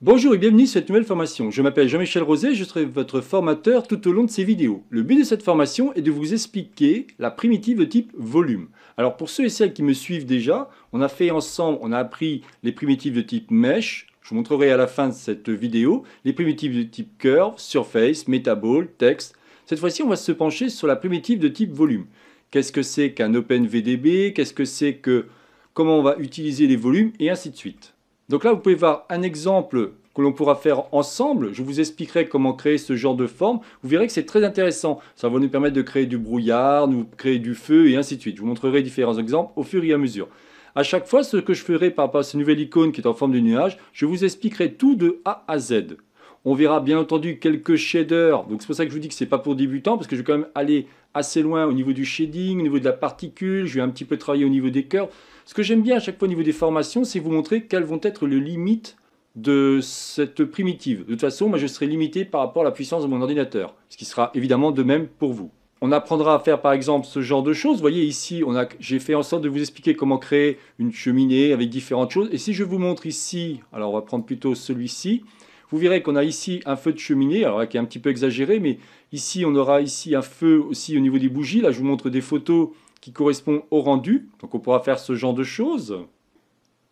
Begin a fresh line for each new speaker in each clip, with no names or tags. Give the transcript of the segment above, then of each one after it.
Bonjour et bienvenue sur cette nouvelle formation. Je m'appelle Jean-Michel Rosé, je serai votre formateur tout au long de ces vidéos. Le but de cette formation est de vous expliquer la primitive de type volume. Alors pour ceux et celles qui me suivent déjà, on a fait ensemble, on a appris les primitives de type mesh, je vous montrerai à la fin de cette vidéo les primitives de type curve, surface, metaball, texte. Cette fois-ci, on va se pencher sur la primitive de type volume. Qu'est-ce que c'est qu'un OpenVDB Qu'est-ce que c'est que comment on va utiliser les volumes et ainsi de suite. Donc là, vous pouvez voir un exemple que l'on pourra faire ensemble. Je vous expliquerai comment créer ce genre de forme. Vous verrez que c'est très intéressant. Ça va nous permettre de créer du brouillard, de créer du feu et ainsi de suite. Je vous montrerai différents exemples au fur et à mesure. À chaque fois, ce que je ferai par rapport à cette nouvelle icône qui est en forme de nuage, je vous expliquerai tout de A à Z. On verra bien entendu quelques shaders. Donc c'est pour ça que je vous dis que c'est pas pour débutants parce que je vais quand même aller assez loin au niveau du shading, au niveau de la particule. Je vais un petit peu travailler au niveau des cœurs. Ce que j'aime bien à chaque fois au niveau des formations, c'est vous montrer quelles vont être les limites de cette primitive. De toute façon, moi je serai limité par rapport à la puissance de mon ordinateur, ce qui sera évidemment de même pour vous. On apprendra à faire par exemple ce genre de choses. Vous voyez ici, j'ai fait en sorte de vous expliquer comment créer une cheminée avec différentes choses. Et si je vous montre ici, alors on va prendre plutôt celui-ci, vous verrez qu'on a ici un feu de cheminée, alors qui est un petit peu exagéré, mais ici on aura ici un feu aussi au niveau des bougies. Là je vous montre des photos qui correspondent au rendu, donc on pourra faire ce genre de choses.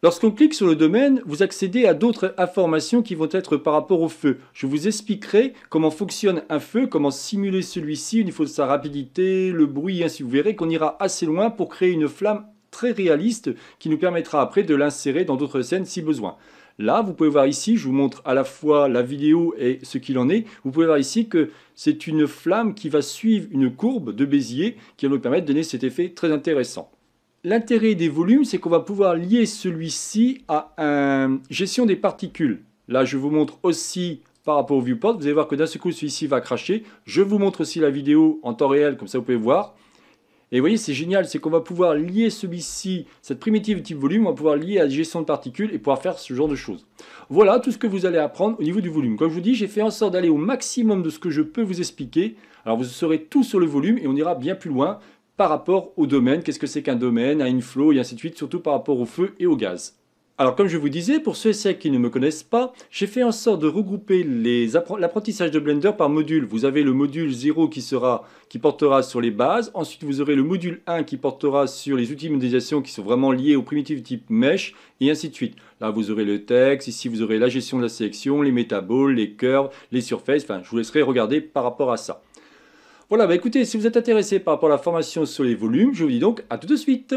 Lorsqu'on clique sur le domaine, vous accédez à d'autres informations qui vont être par rapport au feu. Je vous expliquerai comment fonctionne un feu, comment simuler celui-ci au niveau de sa rapidité, le bruit, ainsi vous verrez qu'on ira assez loin pour créer une flamme très réaliste qui nous permettra après de l'insérer dans d'autres scènes si besoin. Là, vous pouvez voir ici, je vous montre à la fois la vidéo et ce qu'il en est. Vous pouvez voir ici que c'est une flamme qui va suivre une courbe de Bézier qui va nous permettre de donner cet effet très intéressant. L'intérêt des volumes, c'est qu'on va pouvoir lier celui-ci à une gestion des particules. Là, je vous montre aussi par rapport au viewport. Vous allez voir que d'un seul coup, celui-ci va cracher. Je vous montre aussi la vidéo en temps réel, comme ça vous pouvez voir. Et vous voyez, c'est génial, c'est qu'on va pouvoir lier celui-ci, cette primitive type volume, on va pouvoir lier à la gestion de particules et pouvoir faire ce genre de choses. Voilà tout ce que vous allez apprendre au niveau du volume. Comme je vous dis, j'ai fait en sorte d'aller au maximum de ce que je peux vous expliquer. Alors vous saurez tout sur le volume et on ira bien plus loin par rapport au domaine. Qu'est-ce que c'est qu'un domaine, un inflow et ainsi de suite, surtout par rapport au feu et au gaz. Alors comme je vous disais, pour ceux et celles qui ne me connaissent pas, j'ai fait en sorte de regrouper l'apprentissage de Blender par module. Vous avez le module 0 qui, sera, qui portera sur les bases, ensuite vous aurez le module 1 qui portera sur les outils de modélisation qui sont vraiment liés aux primitives type mesh, et ainsi de suite. Là vous aurez le texte, ici vous aurez la gestion de la sélection, les métaboles, les curves, les surfaces, enfin je vous laisserai regarder par rapport à ça. Voilà, bah, écoutez, si vous êtes intéressé par rapport à la formation sur les volumes, je vous dis donc à tout de suite